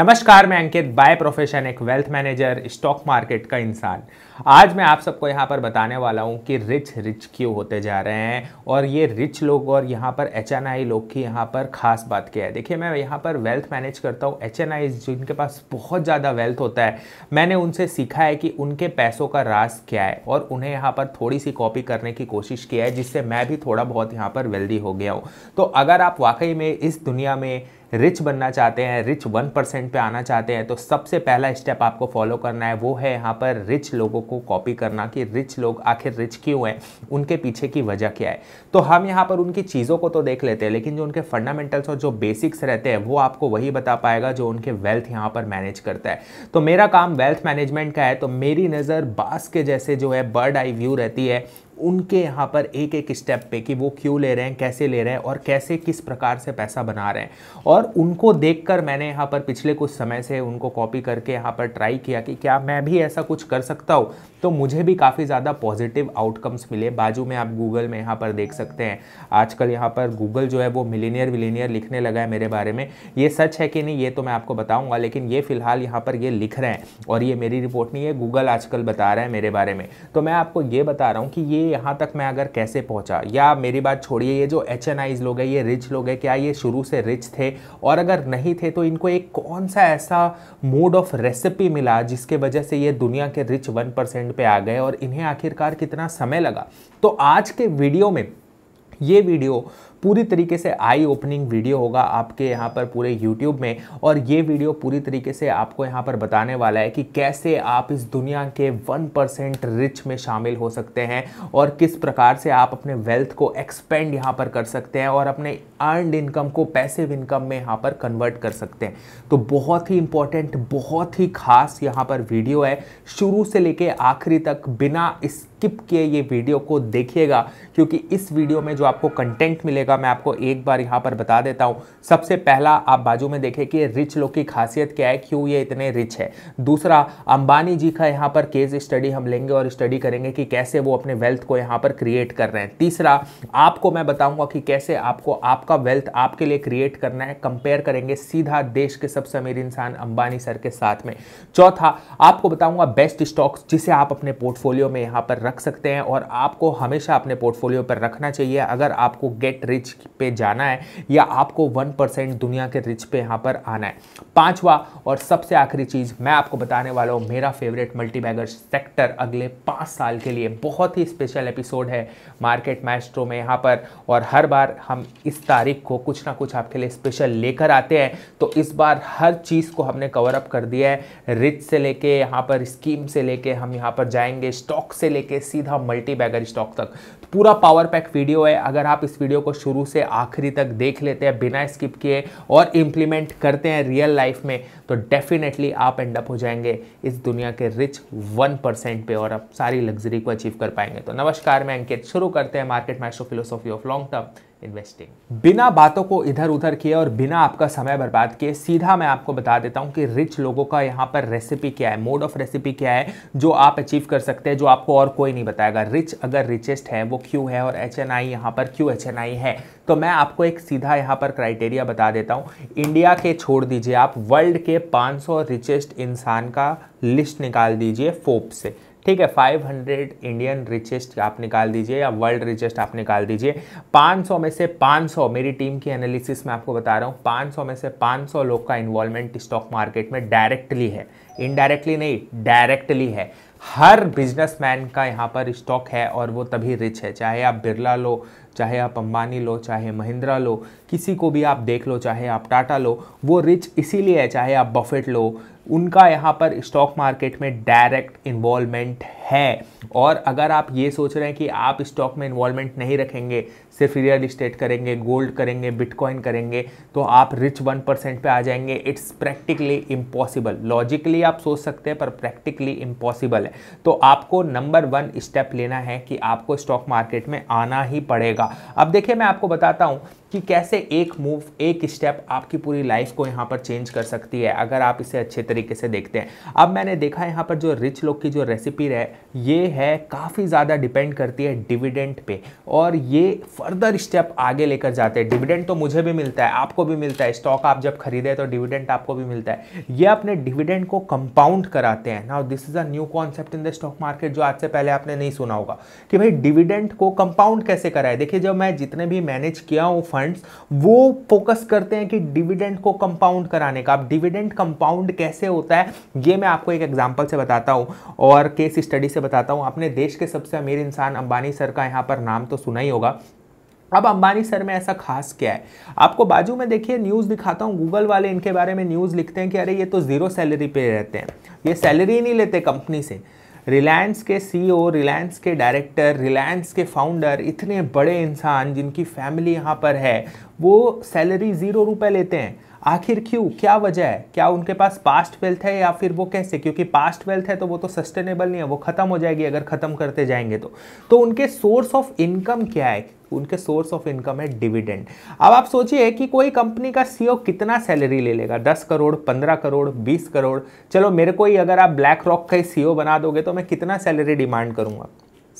नमस्कार मैं Ankit by profession एक वेल्थ मैनेजर स्टॉक मार्केट का इंसान आज मैं आप सबको यहाँ पर बताने वाला हूँ कि रिच रिच क्यों होते जा रहे हैं और ये रिच लोग और यहाँ पर एच एन आई लोग की यहाँ पर खास बात क्या है देखिए मैं यहाँ पर वेल्थ मैनेज करता हूँ एच एन आई जिनके पास बहुत ज़्यादा वेल्थ होता है मैंने उनसे सीखा है कि उनके पैसों का रास क्या है और उन्हें यहाँ पर थोड़ी सी कॉपी करने की कोशिश की है जिससे मैं भी थोड़ा बहुत यहाँ पर वेल्दी हो गया हूँ तो अगर आप वाकई में इस दुनिया में रिच बनना चाहते हैं रिच वन परसेंट पर आना चाहते हैं तो सबसे पहला स्टेप आपको फॉलो करना है वो है यहाँ पर रिच लोगों को कॉपी करना कि रिच लोग आखिर रिच क्यों हैं उनके पीछे की वजह क्या है तो हम यहाँ पर उनकी चीज़ों को तो देख लेते हैं लेकिन जो उनके फंडामेंटल्स और जो बेसिक्स रहते हैं वो आपको वही बता पाएगा जो उनके वेल्थ यहाँ पर मैनेज करता है तो मेरा काम वेल्थ मैनेजमेंट का है तो मेरी नज़र बास के जैसे जो है बर्ड आई व्यू रहती है उनके यहाँ पर एक एक स्टेप पे कि वो क्यों ले रहे हैं कैसे ले रहे हैं और कैसे किस प्रकार से पैसा बना रहे हैं और उनको देखकर मैंने यहाँ पर पिछले कुछ समय से उनको कॉपी करके यहाँ पर ट्राई किया कि क्या मैं भी ऐसा कुछ कर सकता हूँ तो मुझे भी काफ़ी ज़्यादा पॉजिटिव आउटकम्स मिले बाजू में आप गूगल में यहाँ पर देख सकते हैं आजकल यहाँ पर गूगल जो है वो मिलीनियर विलीनियर लिखने लगा है मेरे बारे में ये सच है कि नहीं ये तो मैं आपको बताऊँगा लेकिन ये फ़िलहाल यहाँ पर ये लिख रहे हैं और ये मेरी रिपोर्ट नहीं है गूगल आजकल बता रहा है मेरे बारे में तो मैं आपको ये बता रहा हूँ कि ये यहाँ तक मैं अगर कैसे पहुँचा या मेरी बात छोड़िए ये जो एच लोग हैं ये रिच लोग हैं क्या ये शुरू से रिच थे और अगर नहीं थे तो इनको एक कौन सा ऐसा मोड ऑफ रेसिपी मिला जिसके वजह से ये दुनिया के रिच वन परसेंट पर आ गए और इन्हें आखिरकार कितना समय लगा तो आज के वीडियो में ये वीडियो पूरी तरीके से आई ओपनिंग वीडियो होगा आपके यहाँ पर पूरे यूट्यूब में और ये वीडियो पूरी तरीके से आपको यहाँ पर बताने वाला है कि कैसे आप इस दुनिया के वन परसेंट रिच में शामिल हो सकते हैं और किस प्रकार से आप अपने वेल्थ को एक्सपेंड यहाँ पर कर सकते हैं और अपने अर्नड इनकम को पैसिव इनकम में यहाँ पर कन्वर्ट कर सकते हैं तो बहुत ही इंपॉर्टेंट बहुत ही खास यहाँ पर वीडियो है शुरू से लेके आखिरी तक बिना इस स्किप किए ये वीडियो को देखिएगा क्योंकि इस वीडियो में जो आपको कंटेंट मिलेगा मैं आपको एक बार यहाँ पर बता देता हूँ सबसे पहला आप बाजू में देखें कि रिच लोग की खासियत क्या है क्यों ये इतने रिच है दूसरा अंबानी जी का यहाँ पर केस स्टडी हम लेंगे और स्टडी करेंगे कि कैसे वो अपने वेल्थ को यहाँ पर क्रिएट कर रहे हैं तीसरा आपको मैं बताऊंगा कि कैसे आपको आपका वेल्थ आपके लिए क्रिएट करना है कंपेयर करेंगे सीधा देश के सबसे अमीर इंसान अंबानी सर के साथ में चौथा आपको बताऊंगा बेस्ट स्टॉक्स जिसे आप अपने पोर्टफोलियो में यहाँ पर रख सकते हैं और आपको हमेशा अपने पोर्टफोलियो पर रखना चाहिए अगर आपको गेट रिच पे जाना है या आपको वन परसेंट दुनिया के रिच पे यहाँ पर आना है पांचवा और सबसे आखिरी चीज़ मैं आपको बताने वाला हूँ मेरा फेवरेट मल्टीबैगर सेक्टर अगले पाँच साल के लिए बहुत ही स्पेशल एपिसोड है मार्केट मैस्ट्रो में यहाँ पर और हर बार हम इस तारीख को कुछ ना कुछ आपके लिए स्पेशल लेकर आते हैं तो इस बार हर चीज़ को हमने कवर अप कर दिया है रिच से लेके यहाँ पर स्कीम से लेके हम यहाँ पर जाएंगे स्टॉक से लेके सीधा मल्टी बैगर स्टॉक तक पूरा पावर पैक वीडियो है अगर आप इस वीडियो को शुरू से आखिरी तक देख लेते हैं बिना स्किप किए और इम्प्लीमेंट करते हैं रियल लाइफ में तो डेफिनेटली आप एंड अप हो जाएंगे इस दुनिया के रिच वन परसेंट पे और आप सारी लग्जरी को अचीव कर पाएंगे तो नमस्कार मैं अंकित शुरू करते हैं market maestro philosophy of long term investing बिना बातों को इधर उधर किए और बिना आपका समय बर्बाद किए सीधा मैं आपको बता देता हूँ कि रिच लोगों का यहाँ पर रेसिपी क्या है मोड ऑफ रेसिपी क्या है जो आप अचीव कर सकते हैं जो आपको और कोई नहीं बताएगा रिच अगर रिचेस्ट है वो क्यू है और एच एन आई यहाँ पर क्यू एच एन आई है तो मैं आपको एक सीधा यहाँ पर क्राइटेरिया बता देता हूँ इंडिया के छोड़ दीजिए आप वर्ल्ड के 500 रिचेस्ट इंसान का लिस्ट निकाल दीजिए फोप से ठीक है 500 इंडियन रिचेस्ट आप निकाल दीजिए या वर्ल्ड रिचेस्ट आप निकाल दीजिए 500 में से 500 मेरी टीम की एनालिसिस में आपको बता रहा हूँ 500 में से 500 लोग का इन्वॉल्वमेंट स्टॉक मार्केट में डायरेक्टली है इनडायरेक्टली नहीं डायरेक्टली है हर बिजनेसमैन का यहाँ पर स्टॉक है और वो तभी रिच है चाहे आप बिरला लो चाहे आप अंबानी लो चाहे महिंद्रा लो किसी को भी आप देख लो चाहे आप टाटा लो वो रिच इसीलिए है चाहे आप बफेट लो उनका यहाँ पर स्टॉक मार्केट में डायरेक्ट इन्वॉल्वमेंट है और अगर आप ये सोच रहे हैं कि आप स्टॉक में इन्वॉल्वमेंट नहीं रखेंगे सिर्फ रियल इस्टेट करेंगे गोल्ड करेंगे बिटकॉइन करेंगे तो आप रिच वन परसेंट पर आ जाएंगे इट्स प्रैक्टिकली इम्पॉसिबल लॉजिकली आप सोच सकते हैं पर प्रैक्टिकली इम्पॉसिबल है तो आपको नंबर वन स्टेप लेना है कि आपको स्टॉक मार्केट में आना ही पड़ेगा अब देखिए मैं आपको बताता हूँ कि कैसे एक मूव एक स्टेप आपकी पूरी लाइफ को यहाँ पर चेंज कर सकती है अगर आप इसे अच्छे तरीके से देखते हैं अब मैंने देखा यहाँ पर जो रिच लोग की जो रेसिपी है ये है काफ़ी ज़्यादा डिपेंड करती है डिविडेंट पे और ये फर्दर स्टेप आगे लेकर जाते हैं डिविडेंट तो मुझे भी मिलता है आपको भी मिलता है स्टॉक आप जब खरीदे तो डिविडेंट आपको भी मिलता है ये अपने डिविडेंट को कंपाउंड कराते हैं now this is a new concept in the stock market जो आज से पहले आपने नहीं सुना होगा कि भाई डिविडेंट को कंपाउंड कैसे कराए देखिए जब मैं जितने भी मैनेज किया हूँ फंड्स वो फोकस करते हैं कि डिविडेंड को कंपाउंड कराने का अब डिविडेंड कंपाउंड कैसे होता है ये मैं आपको एक एग्जांपल से बताता हूँ और केस स्टडी से बताता हूँ आपने देश के सबसे अमीर इंसान अंबानी सर का यहाँ पर नाम तो सुना ही होगा अब अंबानी सर में ऐसा खास क्या है आपको बाजू में देखिए न्यूज़ दिखाता हूँ गूगल वाले इनके बारे में न्यूज़ लिखते हैं कि अरे ये तो ज़ीरो सैलरी पे रहते हैं ये सैलरी नहीं लेते कंपनी से रिलायंस के सीईओ रिलायंस e के डायरेक्टर रिलायंस के फाउंडर इतने बड़े इंसान जिनकी फैमिली यहाँ पर है वो सैलरी ज़ीरो रुपये लेते हैं आखिर क्यों क्या वजह है क्या उनके पास पास्ट वेल्थ है या फिर वो कैसे क्योंकि पास्ट वेल्थ है तो वो तो सस्टेनेबल नहीं है वो ख़त्म हो जाएगी अगर ख़त्म करते जाएंगे तो तो उनके सोर्स ऑफ इनकम क्या है उनके सोर्स ऑफ इनकम है डिविडेंड अब आप सोचिए कि कोई कंपनी का सीईओ e कितना सैलरी ले लेगा दस करोड़ पंद्रह करोड़ बीस करोड़ चलो मेरे को ही अगर आप ब्लैक रॉक का ही सीईओ e बना दोगे तो मैं कितना सैलरी डिमांड करूँगा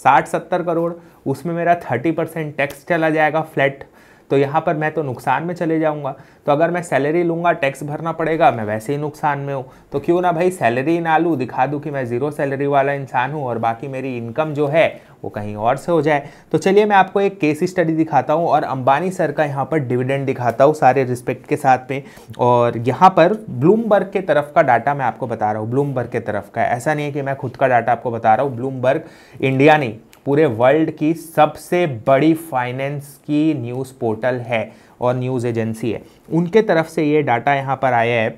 साठ सत्तर करोड़ उसमें मेरा थर्टी परसेंट टैक्स चला जाएगा फ्लैट तो यहाँ पर मैं तो नुकसान में चले जाऊँगा तो अगर मैं सैलरी लूँगा टैक्स भरना पड़ेगा मैं वैसे ही नुकसान में हूँ तो क्यों ना भाई सैलरी ना लूँ दिखा दूँ कि मैं ज़ीरो सैलरी वाला इंसान हूँ और बाकी मेरी इनकम जो है वो कहीं और से हो जाए तो चलिए मैं आपको एक केस स्टडी दिखाता हूँ और अंबानी सर का यहाँ पर डिविडेंड दिखाता हूँ सारे रिस्पेक्ट के साथ में और यहाँ पर ब्लूमबर्ग के तरफ का डाटा मैं आपको बता रहा हूँ ब्लूमबर्ग के तरफ का ऐसा नहीं है कि मैं खुद का डाटा आपको बता रहा हूँ ब्लूमबर्ग इंडिया नहीं पूरे वर्ल्ड की सबसे बड़ी फाइनेंस की न्यूज़ पोर्टल है और न्यूज़ एजेंसी है उनके तरफ से ये डाटा यहाँ पर आया है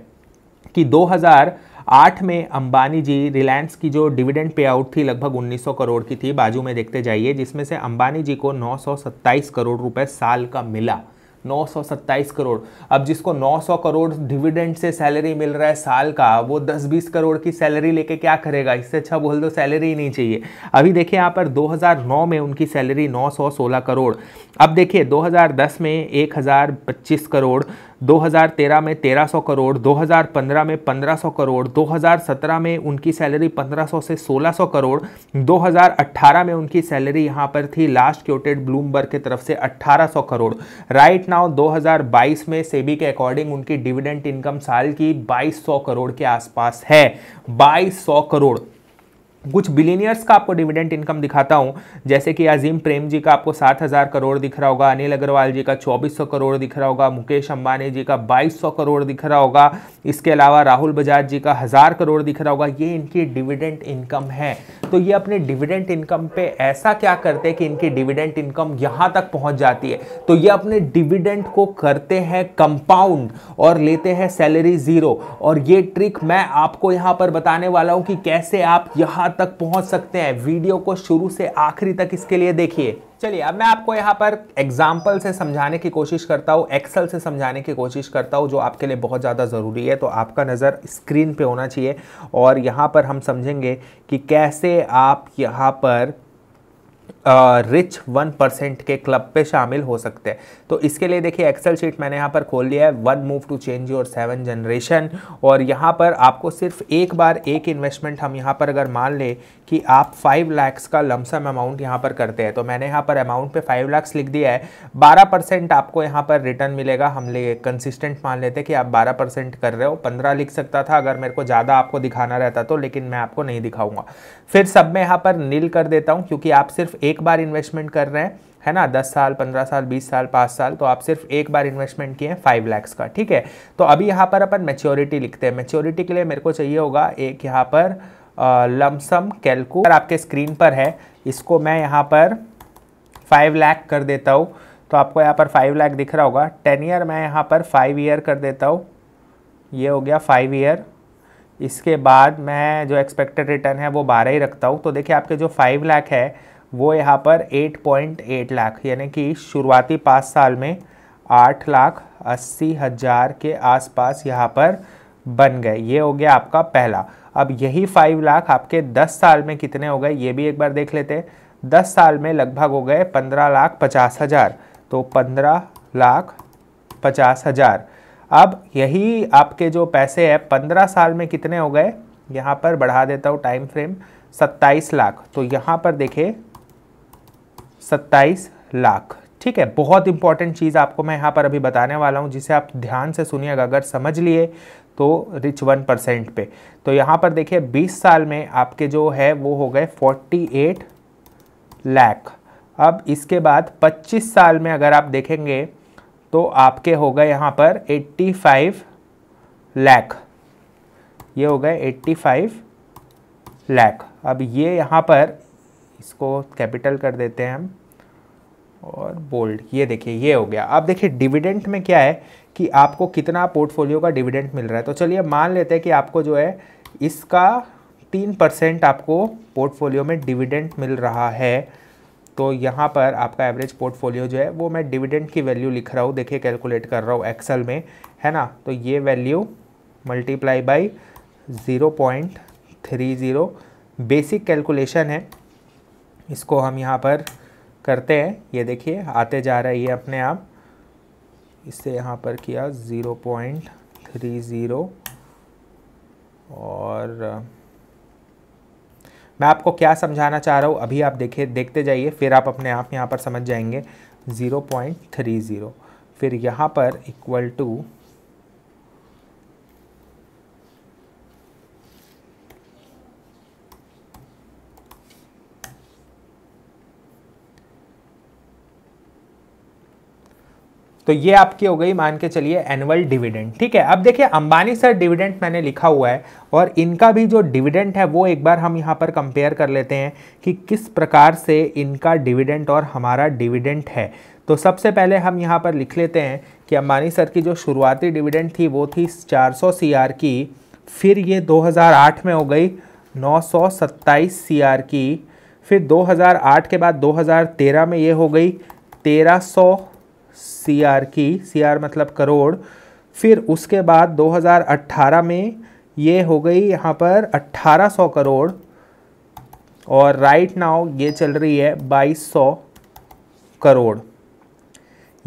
कि 2008 में अंबानी जी रिलायंस की जो डिविडेंड पे आउट थी लगभग 1900 करोड़ की थी बाजू में देखते जाइए जिसमें से अंबानी जी को नौ करोड़ रुपये साल का मिला 927 करोड़ अब जिसको 900 करोड़ डिविडेंड से सैलरी मिल रहा है साल का वो 10-20 करोड़ की सैलरी लेके क्या करेगा इससे अच्छा बोल दो सैलरी ही नहीं चाहिए अभी देखिए यहाँ पर 2009 में उनकी सैलरी 916 करोड़ अब देखिए 2010 में 1025 करोड़ 2013 में 1300 करोड़ 2015 में 1500 करोड़ 2017 में उनकी सैलरी 1500 से 1600 करोड़ 2018 में उनकी सैलरी यहाँ पर थी लास्ट क्योटेड ब्लूमबर्ग की तरफ से 1800 करोड़ राइट नाउ 2022 में सेबी के अकॉर्डिंग उनकी डिविडेंट इनकम साल की 2200 करोड़ के आसपास है 2200 करोड़ कुछ बिलीनियर्स का आपको डिविडेंट इनकम दिखाता हूँ जैसे कि अजीम प्रेम जी का आपको सात हज़ार करोड़ दिख रहा होगा अनिल अग्रवाल जी का चौबीस सौ करोड़ दिख रहा होगा मुकेश अंबानी जी का बाईस सौ करोड़ दिख रहा होगा इसके अलावा राहुल बजाज जी का हज़ार करोड़ दिख रहा होगा ये इनकी डिविडेंट इनकम है तो ये अपने डिविडेंट इनकम पे ऐसा क्या करते हैं कि इनकी डिविडेंट इनकम यहाँ तक पहुँच जाती है तो ये अपने डिविडेंट को करते हैं कंपाउंड और लेते हैं सैलरी ज़ीरो और ये ट्रिक मैं आपको यहाँ पर बताने वाला हूँ कि कैसे आप यहाँ तक, तक पहुंच सकते हैं वीडियो को शुरू से आखिरी तक इसके लिए देखिए चलिए अब मैं आपको यहाँ पर एग्जाम्पल से समझाने की कोशिश करता हूँ एक्सेल से समझाने की कोशिश करता हूँ जो आपके लिए बहुत ज़्यादा ज़रूरी है तो आपका नज़र स्क्रीन पे होना चाहिए और यहाँ पर हम समझेंगे कि कैसे आप यहाँ पर रिच वन परसेंट के क्लब पे शामिल हो सकते हैं तो इसके लिए देखिए एक्सेल शीट मैंने यहाँ पर खोल लिया है one move to change your seven generation और यहाँ पर आपको सिर्फ एक बार एक इन्वेस्टमेंट हम यहाँ पर अगर मान ले कि आप फाइव लैक्स का लमसम अमाउंट यहाँ पर करते हैं तो मैंने यहाँ पर अमाउंट पे फाइव लैक्स लिख दिया है बारह परसेंट आपको यहाँ पर रिटर्न मिलेगा हम ले कंसिस्टेंट मान लेते कि आप बारह परसेंट कर रहे हो पंद्रह लिख सकता था अगर मेरे को ज़्यादा आपको दिखाना रहता तो लेकिन मैं आपको नहीं दिखाऊंगा फिर सब मैं यहाँ पर नील कर देता हूँ क्योंकि आप सिर्फ एक एक बार इन्वेस्टमेंट कर रहे हैं है ना दस साल पंद्रह साल बीस साल पाँच साल तो आप सिर्फ एक बार इन्वेस्टमेंट किए हैं फाइव लैक्स का ठीक है तो अभी यहाँ पर अपन मेच्योरिटी लिखते हैं मेच्योरिटी के लिए मेरे को चाहिए होगा एक यहाँ पर लमसम कैलकू आपके स्क्रीन पर है इसको मैं यहाँ पर फाइव लैख कर देता हूँ तो आपको यहाँ पर फाइव लैख दिख रहा होगा टेन ईयर मैं यहाँ पर फाइव ईयर कर देता हूँ ये हो गया फाइव ईयर इसके बाद मैं जो एक्सपेक्टेड रिटर्न है वो बारह ही रखता हूँ तो देखिए आपके जो फाइव लाख है वो यहाँ पर 8.8 लाख यानी कि शुरुआती पाँच साल में आठ लाख अस्सी हज़ार के आसपास यहाँ पर बन गए ये हो गया आपका पहला अब यही फाइव लाख आपके दस साल में कितने हो गए ये भी एक बार देख लेते हैं दस साल में लगभग हो गए पंद्रह लाख पचास हज़ार तो पंद्रह लाख पचास हज़ार अब यही आपके जो पैसे हैं पंद्रह साल में कितने हो गए यहाँ पर बढ़ा देता हूँ टाइम फ्रेम सत्ताईस लाख तो यहाँ पर देखे सत्ताईस लाख ठीक है बहुत इंपॉर्टेंट चीज़ आपको मैं यहाँ पर अभी बताने वाला हूँ जिसे आप ध्यान से सुनिएगा अगर समझ लिए तो रिच वन परसेंट पे तो यहाँ पर देखिए 20 साल में आपके जो है वो हो गए 48 लाख अब इसके बाद 25 साल में अगर आप देखेंगे तो आपके हो गए यहाँ पर 85 लाख ये हो गए 85 लाख अब ये यहाँ पर इसको कैपिटल कर देते हैं हम और बोल्ड ये देखिए ये हो गया अब देखिए डिविडेंट में क्या है कि आपको कितना पोर्टफोलियो का डिविडेंट मिल रहा है तो चलिए मान लेते हैं कि आपको जो है इसका तीन परसेंट आपको पोर्टफोलियो में डिविडेंट मिल रहा है तो यहाँ पर आपका एवरेज पोर्टफोलियो जो है वो मैं डिविडेंट की वैल्यू लिख रहा हूँ देखिए कैलकुलेट कर रहा हूँ एक्सेल में है ना तो ये value multiply by zero point three zero basic calculation है इसको हम यहाँ पर करते हैं ये देखिए आते जा रहा है ये अपने आप इसे यहाँ पर किया ज़ीरो पॉइंट थ्री ज़ीरो और मैं आपको क्या समझाना चाह रहा हूँ अभी आप देखिए देखते जाइए फिर आप अपने आप यहाँ पर समझ जाएंगे ज़ीरो पॉइंट थ्री ज़ीरो फिर यहाँ पर इक्वल टू तो ये आपकी हो गई मान के चलिए एनुअल डिविडेंड ठीक है अब देखिए अंबानी सर डिविडेंड मैंने लिखा हुआ है और इनका भी जो डिविडेंड है वो एक बार हम यहाँ पर कंपेयर कर लेते हैं कि किस प्रकार से इनका डिविडेंड और हमारा डिविडेंड है तो सबसे पहले हम यहाँ पर लिख लेते हैं कि अंबानी सर की जो शुरुआती डिविडेंड थी वो थी चार सौ की फिर ये दो में हो गई नौ सौ की फिर दो के बाद दो में ये हो गई तेरह सी आर की सी आर मतलब करोड़ फिर उसके बाद 2018 में ये हो गई यहाँ पर 1800 करोड़ और राइट नाउ ये चल रही है 2200 करोड़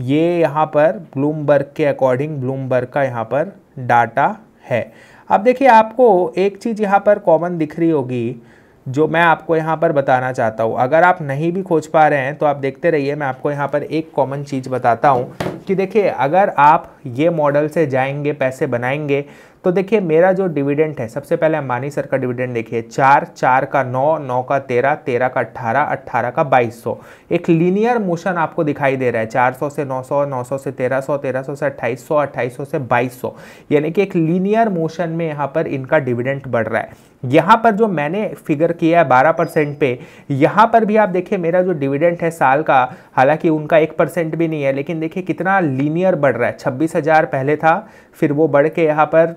ये यहाँ पर ब्लूमबर्ग के अकॉर्डिंग ब्लूमबर्ग का यहाँ पर डाटा है अब देखिए आपको एक चीज़ यहाँ पर कॉमन दिख रही होगी जो मैं आपको यहाँ पर बताना चाहता हूँ अगर आप नहीं भी खोज पा रहे हैं तो आप देखते रहिए मैं आपको यहाँ पर एक कॉमन चीज़ बताता हूँ कि देखिए अगर आप ये मॉडल से जाएंगे पैसे बनाएंगे तो देखिए मेरा जो डिविडेंट है सबसे पहले अंबानी सर का डिविडेंट देखिए चार चार का नौ नौ का तेरह तेरह का अट्ठारह अट्ठारह का बाईस सौ एक लीनियर मोशन आपको दिखाई दे रहा है चार सौ से नौ सौ नौ सौ से तेरह सौ तेरह सौ से अट्ठाईस सौ अट्ठाईस सौ से बाईस सौ यानी कि एक लीनियर मोशन में यहाँ पर इनका डिविडेंट बढ़ रहा है यहाँ पर जो मैंने फिगर किया है बारह परसेंट पे यहाँ पर भी आप देखिए मेरा जो डिविडेंड है साल का हालांकि उनका एक परसेंट भी नहीं है लेकिन देखिए कितना लीनियर बढ़ रहा है छब्बीस हज़ार पहले था फिर वो बढ़ के यहाँ पर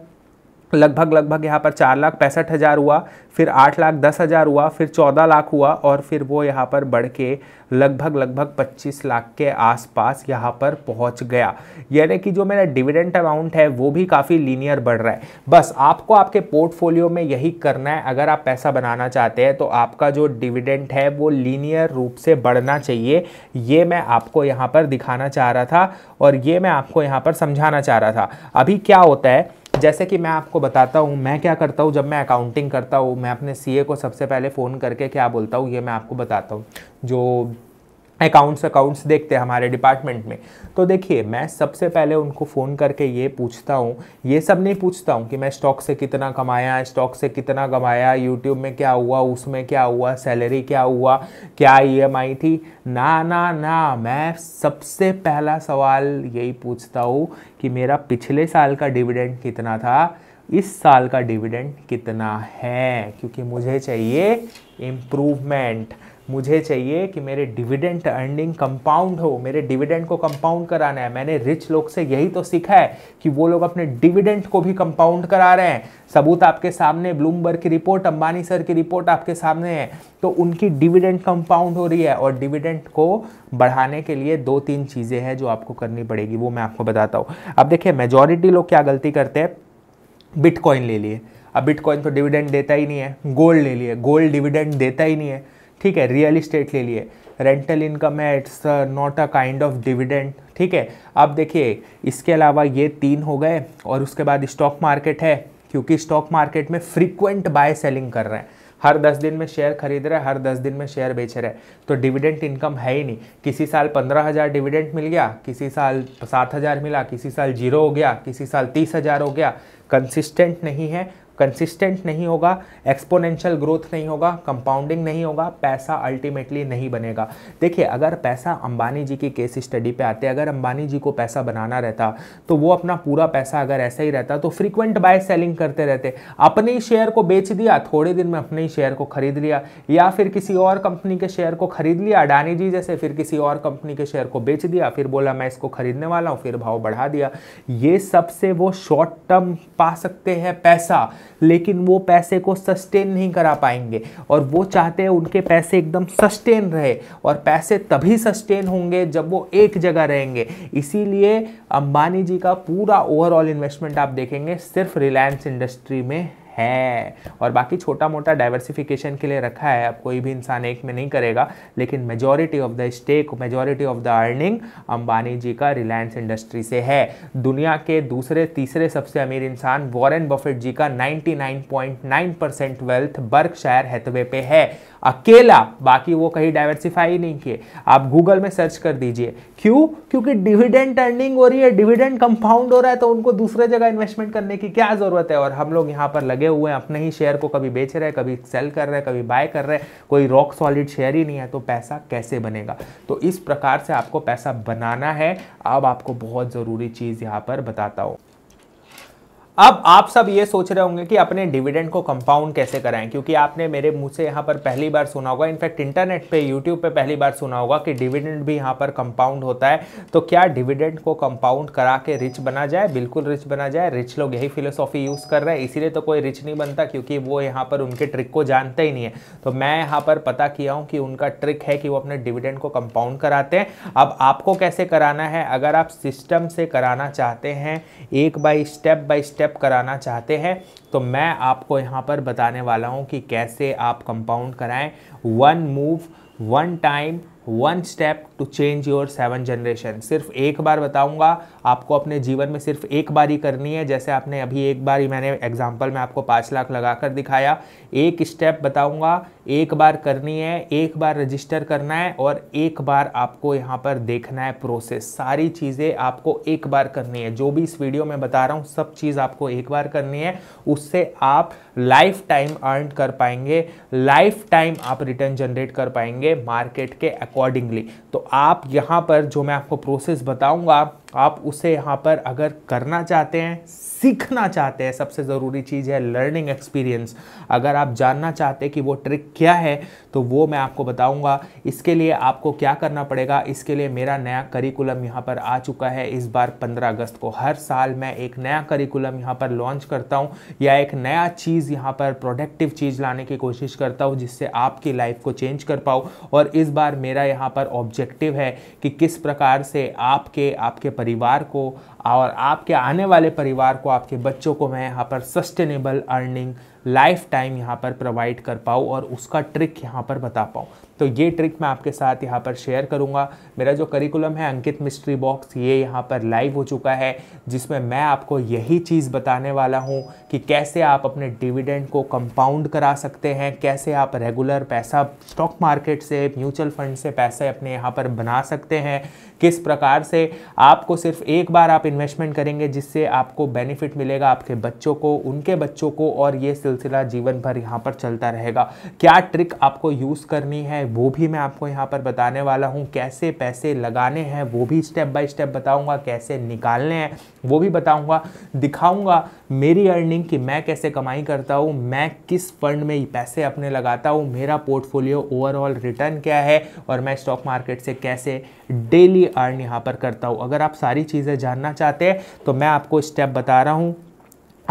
लगभग लगभग यहाँ पर चार लाख पैंसठ हज़ार हुआ फिर आठ लाख दस हज़ार हुआ फिर चौदह लाख हुआ और फिर वो यहाँ पर बढ़ के लगभग लगभग पच्चीस लाख के आसपास यहाँ पर पहुँच गया यानी कि जो मेरा डिविडेंट अमाउंट है वो भी काफ़ी लीनियर बढ़ रहा है बस आपको आपके पोर्टफोलियो में यही करना है अगर आप पैसा बनाना चाहते हैं तो आपका जो डिविडेंट है वो लीनियर रूप से बढ़ना चाहिए ये मैं आपको यहाँ पर दिखाना चाह रहा था और ये मैं आपको यहाँ पर समझाना चाह रहा था अभी क्या होता है जैसे कि मैं आपको बताता हूँ मैं क्या करता हूँ जब मैं अकाउंटिंग करता हूँ मैं अपने सीए को सबसे पहले फ़ोन करके क्या बोलता हूँ ये मैं आपको बताता हूँ जो अकाउंट्स अकाउंट्स देखते हैं हमारे डिपार्टमेंट में तो देखिए मैं सबसे पहले उनको फ़ोन करके ये पूछता हूँ ये सब नहीं पूछता हूँ कि मैं स्टॉक से कितना कमाया स्टॉक से कितना कमाया यूट्यूब में क्या हुआ उसमें क्या हुआ सैलरी क्या हुआ क्या ईएमआई e थी ना ना ना मैं सबसे पहला सवाल यही पूछता हूँ कि मेरा पिछले साल का डिविडेंड कितना था इस साल का डिविडेंड कितना है क्योंकि मुझे चाहिए इम्प्रूवमेंट मुझे चाहिए कि मेरे डिविडेंड अर्निंग कंपाउंड हो मेरे डिविडेंड को कंपाउंड कराना है मैंने रिच लोग से यही तो सीखा है कि वो लोग अपने डिविडेंड को भी कंपाउंड करा रहे हैं सबूत आपके सामने ब्लूमबर्ग की रिपोर्ट अंबानी सर की रिपोर्ट आपके सामने है तो उनकी डिविडेंड कंपाउंड हो रही है और डिविडेंड को बढ़ाने के लिए दो तीन चीज़ें हैं जो आपको करनी पड़ेगी वो मैं आपको बताता हूँ अब देखिए मेजोरिटी लोग क्या गलती करते हैं बिटकॉइन ले लिए अब बिटकॉइन तो डिविडेंड देता ही नहीं है गोल्ड ले लिए गोल्ड डिविडेंड देता ही नहीं है ठीक है रियल इस्टेट ले लिए रेंटल इनकम है it's not a kind of dividend ठीक है अब देखिए इसके अलावा ये तीन हो गए और उसके बाद स्टॉक मार्केट है क्योंकि स्टॉक मार्केट में फ्रीक्वेंट बाय सेलिंग कर रहे हैं हर दस दिन में शेयर खरीद रहे हैं हर दस दिन में शेयर बेच रहे हैं तो डिविडेंट इनकम है ही नहीं किसी साल पंद्रह हज़ार डिविडेंट मिल गया किसी साल सात हज़ार मिला किसी साल जीरो हो गया किसी साल तीस हज़ार हो गया कंसिस्टेंट नहीं है कंसिस्टेंट नहीं होगा एक्सपोनेंशियल ग्रोथ नहीं होगा कंपाउंडिंग नहीं होगा पैसा अल्टीमेटली नहीं बनेगा देखिए अगर पैसा अंबानी जी की केस स्टडी पे आते अगर अंबानी जी को पैसा बनाना रहता तो वो अपना पूरा पैसा अगर ऐसा ही रहता तो फ्रीक्वेंट बाय सेलिंग करते रहते अपने ही शेयर को बेच दिया थोड़े दिन में अपने ही शेयर को खरीद लिया या फिर किसी और कंपनी के शेयर को खरीद लिया अडानी जी जैसे फिर किसी और कंपनी के शेयर को बेच दिया फिर बोला मैं इसको खरीदने वाला हूँ फिर भाव बढ़ा दिया ये सबसे वो शॉर्ट टर्म पा सकते हैं पैसा लेकिन वो पैसे को सस्टेन नहीं करा पाएंगे और वो चाहते हैं उनके पैसे एकदम सस्टेन रहे और पैसे तभी सस्टेन होंगे जब वो एक जगह रहेंगे इसीलिए अंबानी जी का पूरा ओवरऑल इन्वेस्टमेंट आप देखेंगे सिर्फ रिलायंस इंडस्ट्री में है और बाकी छोटा मोटा डाइवर्सिफिकेशन के लिए रखा है अब कोई भी इंसान एक में नहीं करेगा लेकिन majority of the stake majority of the earning Ambani ji का रिलायंस इंडस्ट्री से है दुनिया के दूसरे तीसरे सबसे अमीर इंसान वॉरेन बफेट जी का 99.9 परसेंट वेल्थ बर्कशायर हैतवे पे है अकेला बाकी वो कहीं डाइवर्सिफाई नहीं किए आप गूगल में सर्च कर दीजिए क्यों क्योंकि डिविडेंड अर्निंग हो रही है डिविडेंड कंपाउंड हो रहा है तो उनको दूसरे जगह इन्वेस्टमेंट करने की क्या ज़रूरत है और हम लोग यहाँ पर लगे हुए हैं अपने ही शेयर को कभी बेच रहे हैं कभी सेल कर रहे हैं कभी बाय कर रहे हैं कोई रॉक सॉलिड शेयर ही नहीं है तो पैसा कैसे बनेगा तो इस प्रकार से आपको पैसा बनाना है अब आपको बहुत ज़रूरी चीज़ यहाँ पर बताता हूँ अब आप सब ये सोच रहे होंगे कि अपने डिविडेंड को कंपाउंड कैसे कराएं क्योंकि आपने मेरे मुंह से यहाँ पर पहली बार सुना होगा इनफैक्ट इंटरनेट पे यूट्यूब पे पहली बार सुना होगा कि डिविडेंड भी यहाँ पर कंपाउंड होता है तो क्या डिविडेंड को कंपाउंड करा के रिच बना जाए बिल्कुल रिच बना जाए रिच लोग यही फिलोसॉफी यूज़ कर रहे हैं इसीलिए तो कोई रिच नहीं बनता क्योंकि वो यहाँ पर उनके ट्रिक को जानते ही नहीं है तो मैं यहाँ पर पता किया हूँ कि उनका ट्रिक है कि वो अपने डिविडेंड को कंपाउंड कराते हैं अब आपको कैसे कराना है अगर आप सिस्टम से कराना चाहते हैं एक by step by step step कराना चाहते हैं तो मैं आपको यहाँ पर बताने वाला हूँ कि कैसे आप कंपाउंड कराएं one move one time one step to change your seven generation सिर्फ एक बार बताऊंगा आपको अपने जीवन में सिर्फ एक बार ही करनी है जैसे आपने अभी एक बार ही मैंने एग्जाम्पल में आपको पाँच लाख लगा कर दिखाया एक स्टेप बताऊँगा एक बार करनी है एक बार रजिस्टर करना है और एक बार आपको यहाँ पर देखना है प्रोसेस सारी चीज़ें आपको एक बार करनी है जो भी इस वीडियो में बता रहा हूँ सब चीज़ आपको एक बार करनी है उससे आप लाइफ टाइम अर्न कर पाएंगे लाइफ टाइम आप रिटर्न जनरेट कर पाएंगे मार्केट के अकॉर्डिंगली तो आप यहाँ पर जो मैं आपको प्रोसेस बताऊँगा आप उसे यहाँ पर अगर करना चाहते हैं सीखना चाहते हैं सबसे ज़रूरी चीज़ है लर्निंग एक्सपीरियंस अगर आप जानना चाहते हैं कि वो ट्रिक क्या है तो वो मैं आपको बताऊंगा इसके लिए आपको क्या करना पड़ेगा इसके लिए मेरा नया करिकुलम यहाँ पर आ चुका है इस बार 15 अगस्त को हर साल मैं एक नया करिकुलम यहाँ पर लॉन्च करता हूँ या एक नया चीज़ यहाँ पर प्रोडक्टिव चीज़ लाने की कोशिश करता हूँ जिससे आपकी लाइफ को चेंज कर पाओ और इस बार मेरा यहाँ पर ऑब्जेक्टिव है कि किस प्रकार से आपके आपके परिवार को और आपके आने वाले परिवार को आपके बच्चों को मैं यहाँ पर सस्टेनेबल अर्निंग लाइफ टाइम यहाँ पर प्रोवाइड कर पाऊँ और उसका ट्रिक यहाँ पर बता पाऊँ तो ये ट्रिक मैं आपके साथ यहाँ पर शेयर करूँगा मेरा जो करिकुलम है अंकित मिस्ट्री बॉक्स ये यहाँ पर लाइव हो चुका है जिसमें मैं आपको यही चीज़ बताने वाला हूँ कि कैसे आप अपने डिविडेंड को कंपाउंड करा सकते हैं कैसे आप रेगुलर पैसा स्टॉक मार्केट से म्यूचुअल फंड से पैसे अपने यहाँ पर बना सकते हैं किस प्रकार से आपको सिर्फ एक बार आप इन्वेस्टमेंट करेंगे जिससे आपको बेनिफिट मिलेगा आपके बच्चों को उनके बच्चों को और ये सिलसिला जीवन भर यहाँ पर चलता रहेगा क्या ट्रिक आपको यूज़ करनी है वो भी मैं आपको यहाँ पर बताने वाला हूँ कैसे पैसे लगाने हैं वो भी स्टेप बाय स्टेप बताऊँगा कैसे निकालने हैं वो भी बताऊँगा दिखाऊँगा मेरी अर्निंग कि मैं कैसे कमाई करता हूँ मैं किस फंड में पैसे अपने लगाता हूँ मेरा पोर्टफोलियो ओवरऑल रिटर्न क्या है और मैं स्टॉक मार्केट से कैसे डेली भी अर्न यहाँ पर करता हूँ अगर आप सारी चीज़ें जानना चाहते हैं तो मैं आपको स्टेप बता रहा हूँ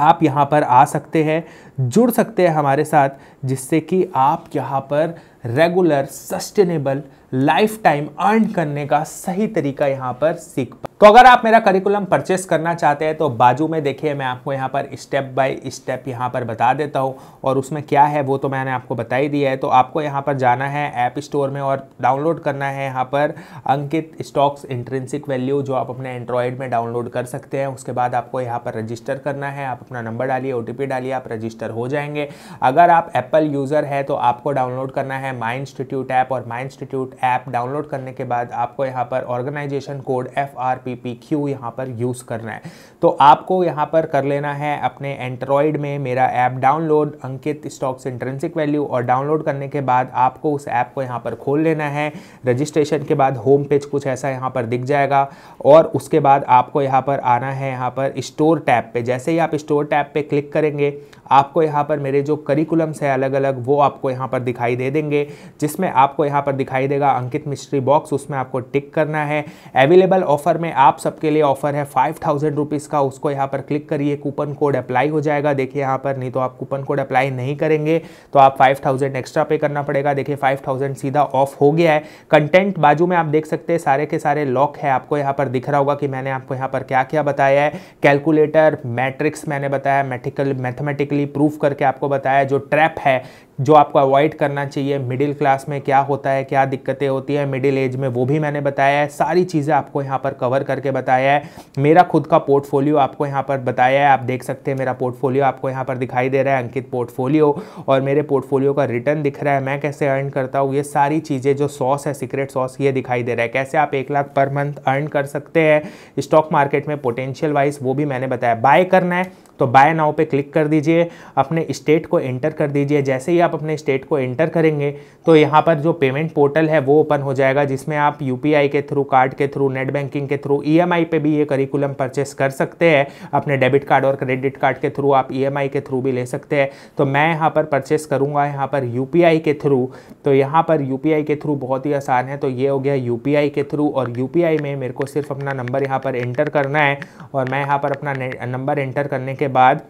आप यहाँ पर आ सकते हैं जुड़ सकते हैं हमारे साथ जिससे कि आप यहाँ पर regular sustainable life time earn करने का सही तरीका यहाँ पर सीख पाए तो अगर आप मेरा करिकुलम परचेस करना चाहते हैं तो बाजू में देखिए मैं आपको यहाँ पर स्टेप बाय स्टेप यहाँ पर बता देता हूँ और उसमें क्या है वो तो मैंने आपको बता ही दिया है तो आपको यहाँ पर जाना है ऐप स्टोर में और डाउनलोड करना है यहाँ पर अंकित स्टॉक्स इंट्रेंसिक वैल्यू जो आप अपने एंड्रॉयड में डाउनलोड कर सकते हैं उसके बाद आपको यहाँ पर रजिस्टर करना है आप अपना नंबर डालिए ओ डालिए आप रजिस्टर आंसर हो जाएंगे अगर आप एप्पल यूज़र है तो आपको डाउनलोड करना है माई इंस्टीट्यूट ऐप और माई इंस्टीट्यूट ऐप डाउनलोड करने के बाद आपको यहाँ पर organization code F R P P Q यहाँ पर यूज़ करना है तो आपको यहाँ पर कर लेना है अपने एंड्रॉयड में मेरा app download Ankit stocks intrinsic value और डाउनलोड करने के बाद आपको उस ऐप को यहाँ पर खोल लेना है रजिस्ट्रेशन के बाद होम पेज कुछ ऐसा यहाँ पर दिख जाएगा और उसके बाद आपको यहाँ पर आना है यहाँ पर स्टोर टैप पर जैसे ही आप स्टोर टैप पर क्लिक करेंगे आपको यहाँ पर मेरे जो करिकुलम्स हैं अलग अलग वो आपको यहाँ पर दिखाई दे देंगे जिसमें आपको यहाँ पर दिखाई देगा अंकित मिस्ट्री बॉक्स उसमें आपको टिक करना है अवेलेबल ऑफर में आप सबके लिए ऑफर है फाइव थाउजेंड रुपीज़ इसका उसको यहाँ पर क्लिक करिए कूपन कोड अप्लाई हो जाएगा देखिए यहाँ पर नहीं तो आप कूपन कोड अप्लाई नहीं करेंगे तो आप 5000 एक्स्ट्रा पे करना पड़ेगा देखिए 5000 सीधा ऑफ हो गया है कंटेंट बाजू में आप देख सकते हैं सारे के सारे लॉक है आपको यहाँ पर दिख रहा होगा कि मैंने आपको यहाँ पर क्या क्या बताया है कैलकुलेटर मैट्रिक्स मैंने बताया मैथिकल मैथमेटिकली प्रूफ करके आपको बताया जो ट्रैप है जो आपको अवॉइड करना चाहिए मिडिल क्लास में क्या होता है क्या दिक्कतें होती है मिडिल एज में वो भी मैंने बताया है सारी चीज़ें आपको यहाँ पर कवर करके बताया है मेरा खुद का पोर्टफोलियो आपको यहाँ पर बताया है आप देख सकते हैं मेरा पोर्टफोलियो आपको यहाँ पर दिखाई दे रहा है अंकित पोर्टफोलियो और मेरे पोर्टफोलियो का रिटर्न दिख रहा है मैं कैसे अर्न करता हूँ ये सारी चीज़ें जो सॉस है सीक्रेट सॉस ये दिखाई दे रहा है कैसे आप एक लाख पर मंथ अर्न कर सकते हैं स्टॉक मार्केट में पोटेंशियल वाइज वो भी मैंने बताया बाय करना है तो बाय नाउ पे क्लिक कर दीजिए अपने स्टेट को एंटर कर दीजिए जैसे ही आप अपने स्टेट को एंटर करेंगे तो यहाँ पर जो पेमेंट पोर्टल है वो ओपन हो जाएगा जिसमें आप यू के थ्रू कार्ड के थ्रू नेट बैंकिंग के थ्रू ई e पे भी ये करिकुलम परचेस कर सकते हैं अपने डेबिट कार्ड और क्रेडिट कार्ड के थ्रू आप ई e के थ्रू भी ले सकते हैं तो मैं यहाँ पर परचेस करूँगा यहाँ पर यू के थ्रू तो यहाँ पर यू के थ्रू बहुत ही आसान है तो ये हो गया यू के थ्रू और यू में मेरे को सिर्फ अपना नंबर यहाँ पर एंटर करना है और मैं यहाँ पर अपना नंबर एंटर करने के बाद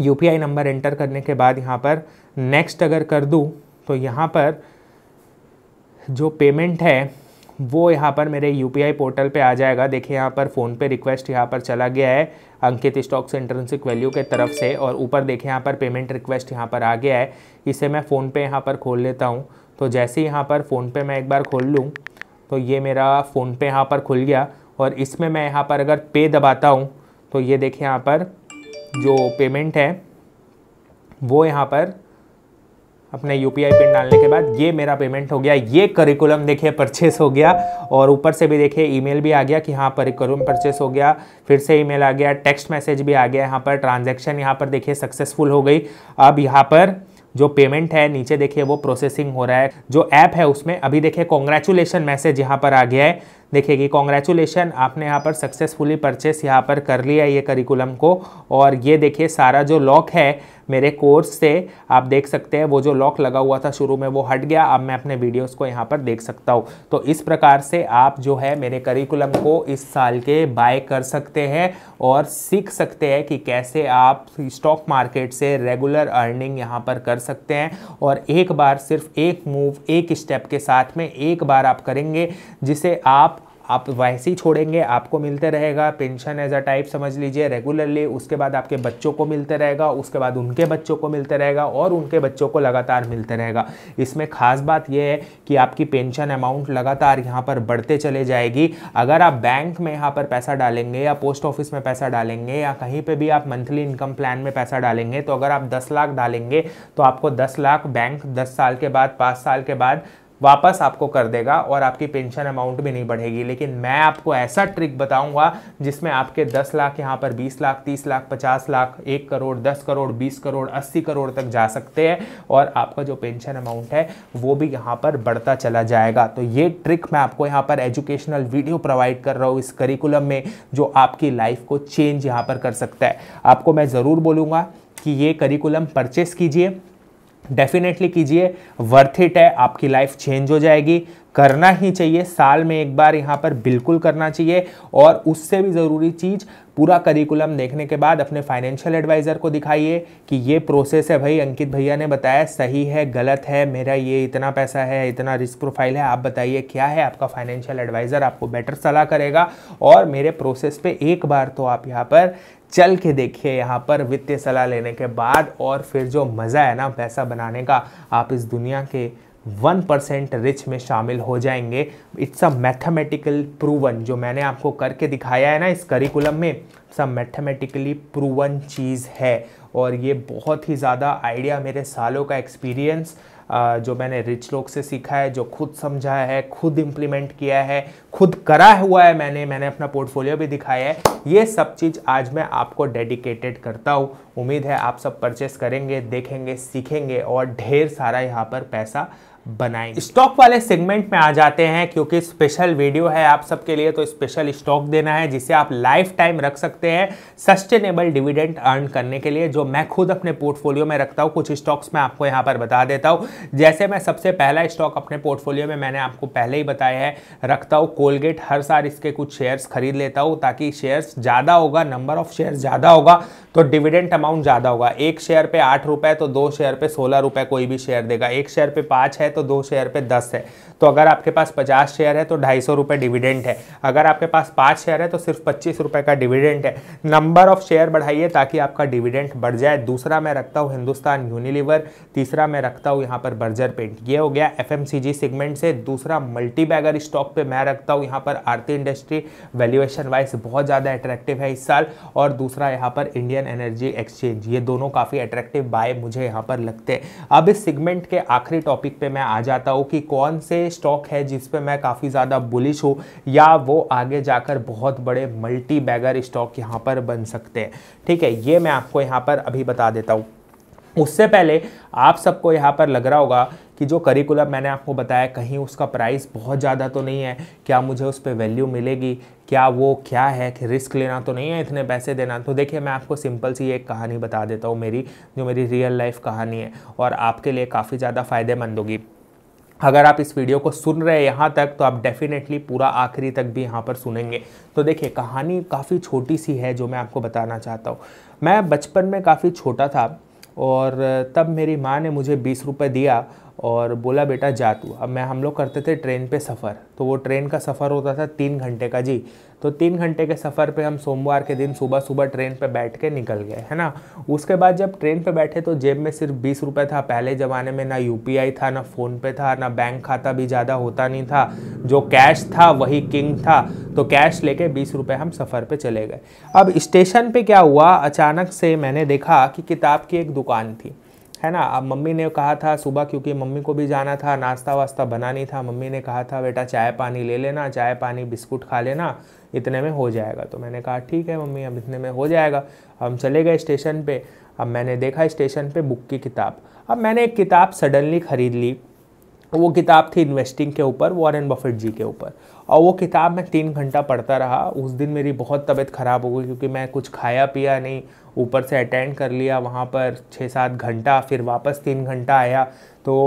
यू नंबर एंटर करने के बाद यहाँ पर नेक्स्ट अगर कर दूँ तो यहाँ पर जो पेमेंट है वो यहाँ पर मेरे यू पोर्टल पे आ जाएगा देखिए यहाँ पर फ़ोन पे रिक्वेस्ट यहाँ पर चला गया है अंकित स्टॉक्स इंटरनसिक वैल्यू के तरफ से और ऊपर देखिए यहाँ पर पेमेंट रिक्वेस्ट यहाँ पर आ गया है इसे मैं फ़ोन पे यहाँ पर खोल लेता हूँ तो जैसे यहाँ पर फ़ोन पे मैं एक बार खोल लूँ तो ये मेरा फोनपे यहाँ पर खुल गया और इसमें मैं यहाँ पर अगर पे दबाता हूँ तो ये देखिए यहाँ पर जो पेमेंट है वो यहाँ पर अपने यू पी आई पिन डालने के बाद ये मेरा पेमेंट हो गया ये करिकुलम देखिए परचेस हो गया और ऊपर से भी देखिए ईमेल भी आ गया कि हाँ परिकुलम परचेस हो गया फिर से ईमेल आ गया टेक्स्ट मैसेज भी आ गया यहाँ पर ट्रांजैक्शन यहाँ पर देखिए सक्सेसफुल हो गई अब यहाँ पर जो पेमेंट है नीचे देखिए वो प्रोसेसिंग हो रहा है जो ऐप है उसमें अभी देखिए कॉन्ग्रेचुलेसन मैसेज यहाँ पर आ गया है देखिए कि कॉन्ग्रेचुलेशन आपने यहाँ पर सक्सेसफुली परचेस यहाँ पर कर लिया ये करिकुलम को और ये देखिए सारा जो लॉक है मेरे कोर्स से आप देख सकते हैं वो जो लॉक लगा हुआ था शुरू में वो हट गया अब मैं अपने वीडियोस को यहाँ पर देख सकता हूँ तो इस प्रकार से आप जो है मेरे करिकुलम को इस साल के बाय कर सकते हैं और सीख सकते हैं कि कैसे आप स्टॉक मार्केट से रेगुलर अर्निंग यहाँ पर कर सकते हैं और एक बार सिर्फ एक मूव एक स्टेप के साथ में एक बार आप करेंगे जिसे आप आप वैसे ही छोड़ेंगे आपको मिलते रहेगा पेंशन एज अ टाइप समझ लीजिए रेगुलरली उसके बाद आपके बच्चों को मिलते रहेगा उसके बाद उनके बच्चों को मिलते रहेगा और उनके बच्चों को लगातार मिलते रहेगा इसमें खास बात यह है कि आपकी पेंशन अमाउंट लगातार यहाँ पर बढ़ते चले जाएगी अगर आप बैंक में यहाँ पर पैसा डालेंगे या पोस्ट ऑफिस में पैसा डालेंगे या कहीं पर भी आप मंथली इनकम प्लान में पैसा डालेंगे तो अगर आप दस लाख डालेंगे तो आपको दस लाख बैंक दस साल के बाद पाँच साल के बाद वापस आपको कर देगा और आपकी पेंशन अमाउंट भी नहीं बढ़ेगी लेकिन मैं आपको ऐसा ट्रिक बताऊंगा जिसमें आपके 10 लाख यहाँ पर 20 लाख 30 लाख 50 लाख 1 करोड़ 10 करोड़ 20 करोड़ 80 करोड़ तक जा सकते हैं और आपका जो पेंशन अमाउंट है वो भी यहाँ पर बढ़ता चला जाएगा तो ये ट्रिक मैं आपको यहाँ पर एजुकेशनल वीडियो प्रोवाइड कर रहा हूँ इस करिकुलम में जो आपकी लाइफ को चेंज यहाँ पर कर सकता है आपको मैं ज़रूर बोलूँगा कि ये करिकुलम परचेस कीजिए डेफिनेटली कीजिए वर्थ इट है आपकी लाइफ चेंज हो जाएगी करना ही चाहिए साल में एक बार यहाँ पर बिल्कुल करना चाहिए और उससे भी ज़रूरी चीज़ पूरा करिकुलम देखने के बाद अपने फाइनेंशियल एडवाइज़र को दिखाइए कि ये प्रोसेस है भाई अंकित भैया ने बताया सही है गलत है मेरा ये इतना पैसा है इतना रिस्क प्रोफाइल है आप बताइए क्या है आपका फाइनेंशियल एडवाइज़र आपको बेटर सलाह करेगा और मेरे प्रोसेस पर एक बार तो आप यहाँ पर चल के देखिए यहाँ पर वित्तीय सलाह लेने के बाद और फिर जो मज़ा है ना पैसा बनाने का आप इस दुनिया के वन परसेंट रिच में शामिल हो जाएंगे इट्स अ मैथमेटिकल प्रूवन जो मैंने आपको करके दिखाया है ना इस करिकुलम में सब मैथमेटिकली प्रूवन चीज़ है और ये बहुत ही ज़्यादा आइडिया मेरे सालों का एक्सपीरियंस जो मैंने रिच लोग से सीखा है जो खुद समझा है खुद इम्प्लीमेंट किया है खुद करा हुआ है मैंने मैंने अपना पोर्टफोलियो भी दिखाया है ये सब चीज़ आज मैं आपको डेडिकेटेड करता हूँ उम्मीद है आप सब परचेस करेंगे देखेंगे सीखेंगे और ढेर सारा यहाँ पर पैसा बनाएंगे स्टॉक वाले सेगमेंट में आ जाते हैं क्योंकि स्पेशल वीडियो है आप सबके लिए तो स्पेशल स्टॉक देना है जिसे आप लाइफ टाइम रख सकते हैं सस्टेनेबल डिविडेंड अर्न करने के लिए जो मैं खुद अपने पोर्टफोलियो में रखता हूँ कुछ स्टॉक्स मैं आपको यहाँ पर बता देता हूँ जैसे मैं सबसे पहला स्टॉक अपने पोर्टफोलियो में मैंने आपको पहले ही बताया है रखता हूँ कोलगेट हर साल इसके कुछ शेयर्स खरीद लेता हूँ ताकि शेयर्स ज़्यादा होगा नंबर ऑफ शेयर ज़्यादा होगा तो डिविडेंट अमाउंट ज़्यादा होगा एक शेयर पे आठ रुपए तो दो शेयर पे सोलह रुपए कोई भी शेयर देगा एक शेयर पे पाँच है तो तो दो शेयर पे दस है तो अगर आपके पास पचास शेयर है तो ढाई सौ रुपये डिविडेंट है अगर आपके पास पाँच शेयर है तो सिर्फ पच्चीस रुपये का डिविडेंट है नंबर ऑफ शेयर बढ़ाइए ताकि आपका डिविडेंट बढ़ जाए दूसरा मैं रखता हूँ हिंदुस्तान यूनिलीवर तीसरा मैं रखता हूँ यहाँ पर बर्जर पेंट ये हो गया एफ सेगमेंट से दूसरा मल्टी बैगर स्टॉक पर मैं रखता हूँ यहाँ पर आरती इंडस्ट्री वैल्यूएशन वाइज बहुत ज़्यादा अट्रैक्टिव है इस साल और दूसरा यहाँ पर इंडियन एनर्जी एक्सचेंज ये दोनों काफ़ी अट्रैक्टिव बाय मुझे यहाँ पर लगते हैं अब इस सेगमेंट के आखिरी टॉपिक पे मैं आ जाता हूँ कि कौन से स्टॉक है जिस पे मैं काफ़ी ज़्यादा बुलिश हूँ या वो आगे जाकर बहुत बड़े मल्टी बैगर स्टॉक यहाँ पर बन सकते हैं ठीक है ये मैं आपको यहाँ पर अभी बता देता हूँ उससे पहले आप सबको यहाँ पर लग रहा होगा कि जो करिकुलम मैंने आपको बताया कहीं उसका प्राइस बहुत ज़्यादा तो नहीं है क्या मुझे उस पर वैल्यू मिलेगी क्या वो क्या है कि रिस्क लेना तो नहीं है इतने पैसे देना तो देखिए मैं आपको सिंपल सी एक कहानी बता देता हूँ मेरी जो मेरी रियल लाइफ कहानी है और आपके लिए काफ़ी ज़्यादा फ़ायदेमंद होगी अगर आप इस वीडियो को सुन रहे हैं यहाँ तक तो आप डेफिनेटली पूरा आखिरी तक भी यहाँ पर सुनेंगे तो देखिए कहानी काफ़ी छोटी सी है जो मैं आपको बताना चाहता हूँ मैं बचपन में काफ़ी छोटा था और तब मेरी माँ ने मुझे बीस रुपये दिया और बोला बेटा जा तू अब मैं हम लोग करते थे ट्रेन पे सफ़र तो वो ट्रेन का सफ़र होता था तीन घंटे का जी तो तीन घंटे के सफ़र पे हम सोमवार के दिन सुबह सुबह ट्रेन पे बैठ के निकल गए है ना उसके बाद जब ट्रेन पे बैठे तो जेब में सिर्फ बीस रुपये था पहले ज़माने में ना यू था ना फ़ोनपे था ना बैंक खाता भी ज़्यादा होता नहीं था जो कैश था वही किंग था तो कैश लेके बीस रुपये हम सफ़र पर चले गए अब स्टेशन पर क्या हुआ अचानक से मैंने देखा कि किताब की एक दुकान थी है ना अब मम्मी ने कहा था सुबह क्योंकि मम्मी को भी जाना था नाश्ता वास्ता बना नहीं था मम्मी ने कहा था बेटा चाय पानी ले लेना चाय पानी बिस्कुट खा लेना इतने में हो जाएगा तो मैंने कहा ठीक है मम्मी अब इतने में हो जाएगा हम चले गए स्टेशन पे अब मैंने देखा स्टेशन पे बुक की किताब अब मैंने एक किताब सडनली ख़रीद ली वो किताब थी इन्वेस्टिंग के ऊपर वॉरेन बफेट जी के ऊपर और वो किताब मैं तीन घंटा पढ़ता रहा उस दिन मेरी बहुत तबीयत ख़राब हो गई क्योंकि मैं कुछ खाया पिया नहीं ऊपर से अटेंड कर लिया वहाँ पर छः सात घंटा फिर वापस तीन घंटा आया तो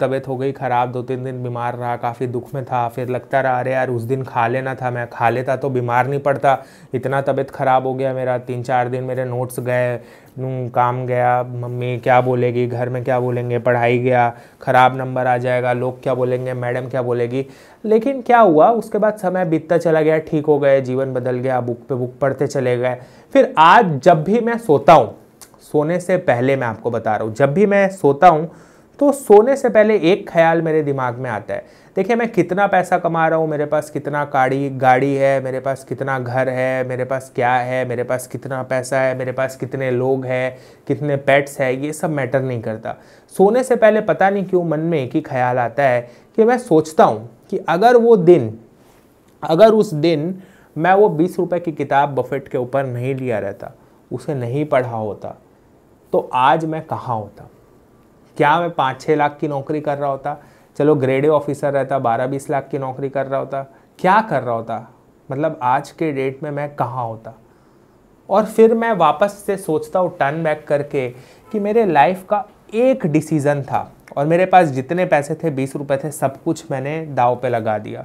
तबीयत हो गई ख़राब दो तीन दिन बीमार रहा काफ़ी दुख में था फिर लगता रहा अरे यार उस दिन खा लेना था मैं खा लेता तो बीमार नहीं पड़ता इतना तबीयत ख़राब हो गया मेरा तीन चार दिन मेरे नोट्स गए काम गया मम्मी क्या बोलेगी घर में क्या बोलेंगे पढ़ाई गया ख़राब नंबर आ जाएगा लोग क्या बोलेंगे मैडम क्या बोलेगी लेकिन क्या हुआ उसके बाद समय बीतता चला गया ठीक हो गए जीवन बदल गया बुक पे बुक पढ़ते चले गए फिर आज जब भी मैं सोता हूँ सोने से पहले मैं आपको बता रहा हूँ जब भी मैं सोता हूँ तो सोने से पहले एक ख्याल मेरे दिमाग में आता है देखिए मैं कितना पैसा कमा रहा हूँ मेरे पास कितना गाड़ी गाड़ी है मेरे पास कितना घर है मेरे पास क्या है मेरे पास कितना पैसा है मेरे पास कितने लोग हैं कितने पेट्स है ये सब मैटर नहीं करता सोने से पहले पता नहीं क्यों मन में एक ही ख्याल आता है कि मैं सोचता हूँ कि अगर वो दिन अगर उस दिन मैं वो बीस रुपये की किताब बफेट के ऊपर नहीं लिया रहता उसे नहीं पढ़ा होता तो आज मैं कहाँ होता क्या मैं पाँच छः लाख की नौकरी कर रहा होता चलो ग्रेड ए ऑफिसर रहता बारह बीस लाख की नौकरी कर रहा होता क्या कर रहा होता मतलब आज के डेट में मैं कहाँ होता और फिर मैं वापस से सोचता हूँ टर्न बैक करके कि मेरे लाइफ का एक डिसीज़न था और मेरे पास जितने पैसे थे बीस रुपए थे सब कुछ मैंने दाव पे लगा दिया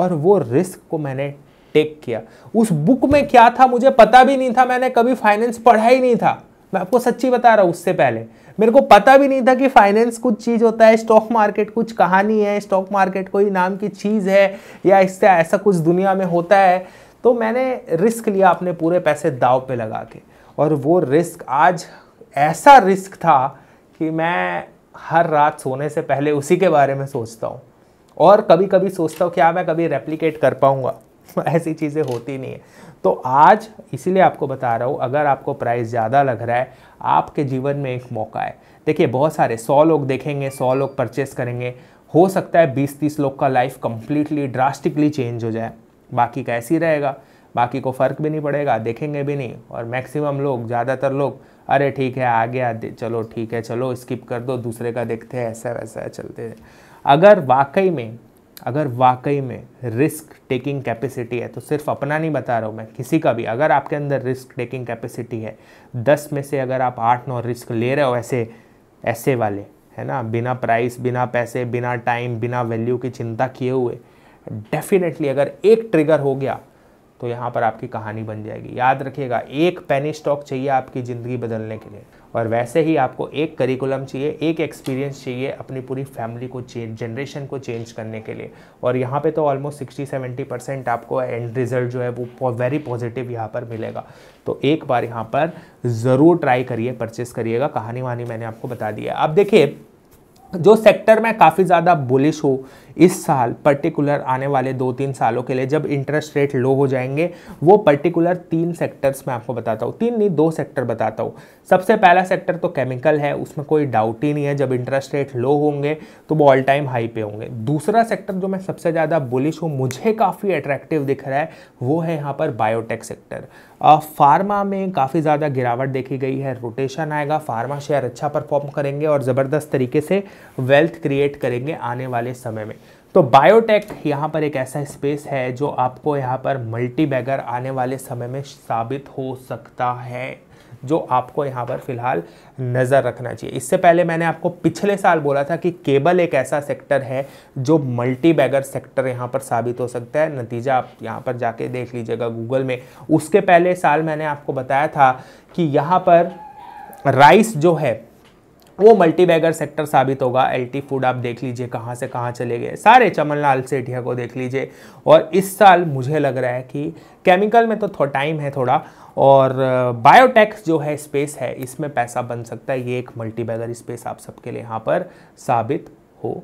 और वो रिस्क को मैंने टेक किया उस बुक में क्या था मुझे पता भी नहीं था मैंने कभी फाइनेंस पढ़ा ही नहीं था मैं आपको सच्ची बता रहा हूँ उससे पहले मेरे को पता भी नहीं था कि फाइनेंस कुछ चीज़ होता है स्टॉक मार्केट कुछ कहानी है स्टॉक मार्केट कोई नाम की चीज़ है या इससे ऐसा कुछ दुनिया में होता है तो मैंने रिस्क लिया अपने पूरे पैसे दाव पे लगा के और वो रिस्क आज ऐसा रिस्क था कि मैं हर रात सोने से पहले उसी के बारे में सोचता हूँ और कभी कभी सोचता हूँ क्या मैं कभी रेप्लीकेट कर पाऊँगा ऐसी चीज़ें होती नहीं है तो आज इसीलिए आपको बता रहा हूँ अगर आपको प्राइस ज़्यादा लग रहा है आपके जीवन में एक मौका है देखिए बहुत सारे सौ लोग देखेंगे सौ लोग परचेस करेंगे हो सकता है बीस तीस लोग का लाइफ कम्प्लीटली ड्रास्टिकली चेंज हो जाए बाकी का रहेगा बाकी को फ़र्क भी नहीं पड़ेगा देखेंगे भी नहीं और मैक्सिमम लोग ज़्यादातर लोग अरे ठीक है आ गया चलो ठीक है चलो स्किप कर दो दूसरे का देखते हैं ऐसा वैसा है, चलते हैं अगर वाकई में अगर वाकई में रिस्क टेकिंग कैपेसिटी है तो सिर्फ अपना नहीं बता रहा हूँ मैं किसी का भी अगर आपके अंदर रिस्क टेकिंग कैपेसिटी है दस में से अगर आप आठ नौ रिस्क ले रहे हो ऐसे ऐसे वाले है ना बिना प्राइस बिना पैसे बिना टाइम बिना वैल्यू की चिंता किए हुए डेफिनेटली अगर एक ट्रिगर हो गया तो यहाँ पर आपकी कहानी बन जाएगी याद रखिएगा एक पेनी स्टॉक चाहिए आपकी ज़िंदगी बदलने के लिए और वैसे ही आपको एक करिकुलम चाहिए एक एक्सपीरियंस चाहिए अपनी पूरी फैमिली को चेंज जनरेशन को चेंज करने के लिए और यहाँ पे तो ऑलमोस्ट सिक्सटी सेवेंटी परसेंट आपको एंड रिजल्ट जो है वो वेरी पॉजिटिव यहाँ पर मिलेगा तो एक बार यहाँ पर ज़रूर ट्राई करिए परचेस करिएगा कहानी वहानी मैंने आपको बता दी है अब देखिए जो सेक्टर में काफ़ी ज़्यादा बुलिश हो इस साल पर्टिकुलर आने वाले दो तीन सालों के लिए जब इंटरेस्ट रेट लो हो जाएंगे वो पर्टिकुलर तीन सेक्टर्स मैं आपको बताता हूँ तीन नहीं दो सेक्टर बताता हूँ सबसे पहला सेक्टर तो केमिकल है उसमें कोई डाउट ही नहीं है जब इंटरेस्ट रेट लो होंगे तो वो ऑल टाइम हाई पे होंगे दूसरा सेक्टर जो मैं सबसे ज़्यादा बुलिश हूँ मुझे काफ़ी अट्रैक्टिव दिख रहा है वो है यहाँ पर बायोटेक सेक्टर फार्मा में काफ़ी ज़्यादा गिरावट देखी गई है रोटेशन आएगा फार्मा शेयर अच्छा परफॉर्म करेंगे और ज़बरदस्त तरीके से वेल्थ क्रिएट करेंगे आने वाले समय में तो बायोटेक यहाँ पर एक ऐसा स्पेस है जो आपको यहाँ पर मल्टी बैगर आने वाले समय में साबित हो सकता है जो आपको यहाँ पर फिलहाल नज़र रखना चाहिए इससे पहले मैंने आपको पिछले साल बोला था कि केबल एक ऐसा सेक्टर है जो मल्टी बैगर सेक्टर यहाँ पर साबित हो सकता है नतीजा आप यहाँ पर जाके देख लीजिएगा गूगल में उसके पहले साल मैंने आपको बताया था कि यहाँ पर राइस जो है वो मल्टी बैगर सेक्टर साबित होगा एलटी फूड आप देख लीजिए कहाँ से कहाँ चले गए सारे चमनलाल सेठिया को देख लीजिए और इस साल मुझे लग रहा है कि केमिकल में तो टाइम है थोड़ा और बायोटेक्स जो है स्पेस है इसमें पैसा बन सकता है ये एक मल्टी बैगर स्पेस आप सबके लिए यहाँ पर साबित हो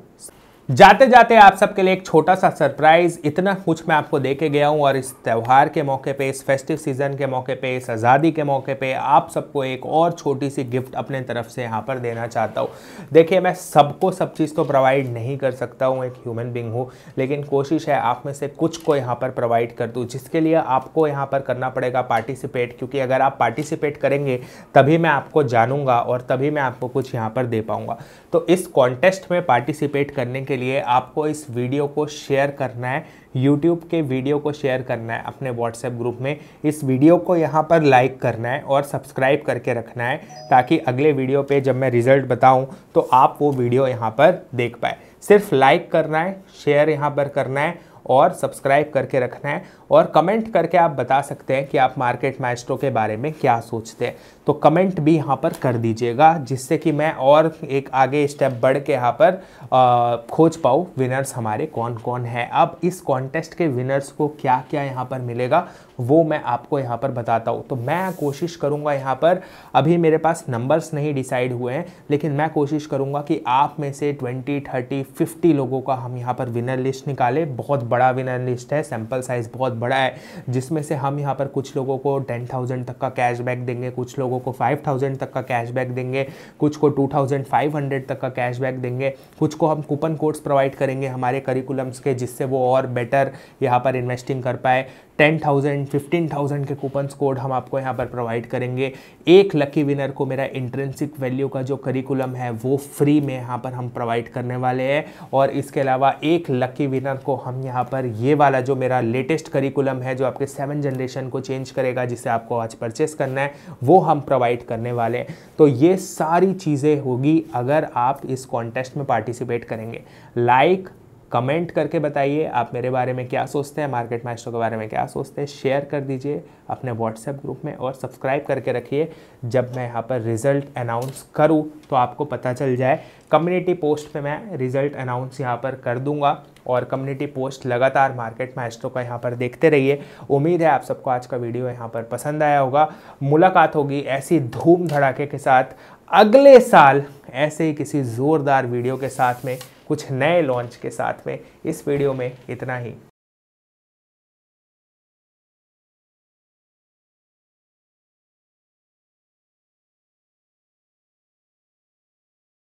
जाते जाते आप सबके लिए एक छोटा सा सरप्राइज़ इतना कुछ मैं आपको देके गया हूँ और इस त्यौहार के मौके पे इस फेस्टिव सीज़न के मौके पे इस आज़ादी के मौके पे आप सबको एक और छोटी सी गिफ्ट अपने तरफ से यहाँ पर देना चाहता हूँ देखिए मैं सबको सब चीज़ तो प्रोवाइड नहीं कर सकता हूँ एक ह्यूमन बींग हूँ लेकिन कोशिश है आप में से कुछ को यहाँ पर प्रोवाइड कर दूँ जिसके लिए आपको यहाँ पर करना पड़ेगा पार्टिसिपेट क्योंकि अगर आप पार्टिसिपेट करेंगे तभी मैं आपको जानूंगा और तभी मैं आपको कुछ यहाँ पर दे पाऊँगा तो इस कॉन्टेस्ट में पार्टिसिपेट करने के के लिए आपको इस वीडियो को शेयर करना है यूट्यूब के वीडियो को शेयर करना है अपने व्हाट्सएप ग्रुप में इस वीडियो को यहाँ पर लाइक करना है और सब्सक्राइब करके रखना है ताकि अगले वीडियो पे जब मैं रिज़ल्ट बताऊँ तो आप वो वीडियो यहाँ पर देख पाए सिर्फ लाइक करना है शेयर यहाँ पर करना है और सब्सक्राइब करके रखना है और कमेंट करके आप बता सकते हैं कि आप मार्केट माइस्ट्रो के बारे में क्या सोचते हैं तो कमेंट भी यहाँ पर कर दीजिएगा जिससे कि मैं और एक आगे स्टेप बढ़ के यहाँ पर खोज पाऊँ विनर्स हमारे कौन कौन है अब इस कॉन्टेस्ट के विनर्स को क्या क्या यहाँ पर मिलेगा वो मैं आपको यहाँ पर बताता हूँ तो मैं कोशिश करूँगा यहाँ पर अभी मेरे पास नंबर्स नहीं डिसाइड हुए हैं लेकिन मैं कोशिश करूँगा कि आप में से ट्वेंटी थर्टी फिफ्टी लोगों का हम यहाँ पर विनर लिस्ट निकालें बहुत बड़ा विनर लिस्ट है सैम्पल साइज़ बहुत बड़ा है जिसमें से हम यहाँ पर कुछ लोगों को टेन थाउजेंड तक का कैशबैक देंगे कुछ लोग लोगों को 5000 तक का कैशबैक देंगे कुछ को 2500 तक का कैशबैक देंगे कुछ को हम कूपन कोड्स प्रोवाइड करेंगे हमारे करिकुलम्स के जिससे वो और बेटर यहाँ पर इन्वेस्टिंग कर पाए टेन थाउजेंड फिफ्टीन थाउजेंड के कूपन कोड हम आपको यहाँ पर प्रोवाइड करेंगे एक लकी विनर को मेरा इंट्रेंसिक वैल्यू का जो करिकुलम है वो फ्री में यहाँ पर हम प्रोवाइड करने वाले हैं और इसके अलावा एक लकी विनर को हम यहाँ पर ये वाला जो मेरा लेटेस्ट करिकुलम है जो आपके सेवन जनरेशन को चेंज करेगा जिसे आपको आज परचेस करना है वो हम प्रोवाइड करने वाले हैं तो ये सारी चीज़ें होगी अगर आप इस कॉन्टेस्ट में पार्टिसिपेट करेंगे लाइक like, कमेंट करके बताइए आप मेरे बारे में क्या सोचते हैं मार्केट मास्टर के बारे में क्या सोचते हैं शेयर कर दीजिए अपने व्हाट्सएप ग्रुप में और सब्सक्राइब करके रखिए जब मैं यहाँ पर रिज़ल्ट अनाउंस करूँ तो आपको पता चल जाए कम्युनिटी पोस्ट पे मैं रिज़ल्ट अनाउंस यहाँ पर कर दूंगा और कम्युनिटी पोस्ट लगातार मार्केट मास्टरों का यहाँ पर देखते रहिए उम्मीद है आप सबको आज का वीडियो यहाँ पर पसंद आया होगा मुलाकात होगी ऐसी धूम धड़ाके के साथ अगले साल ऐसे ही किसी ज़ोरदार वीडियो के साथ में कुछ नए लॉन्च के साथ में इस वीडियो में इतना ही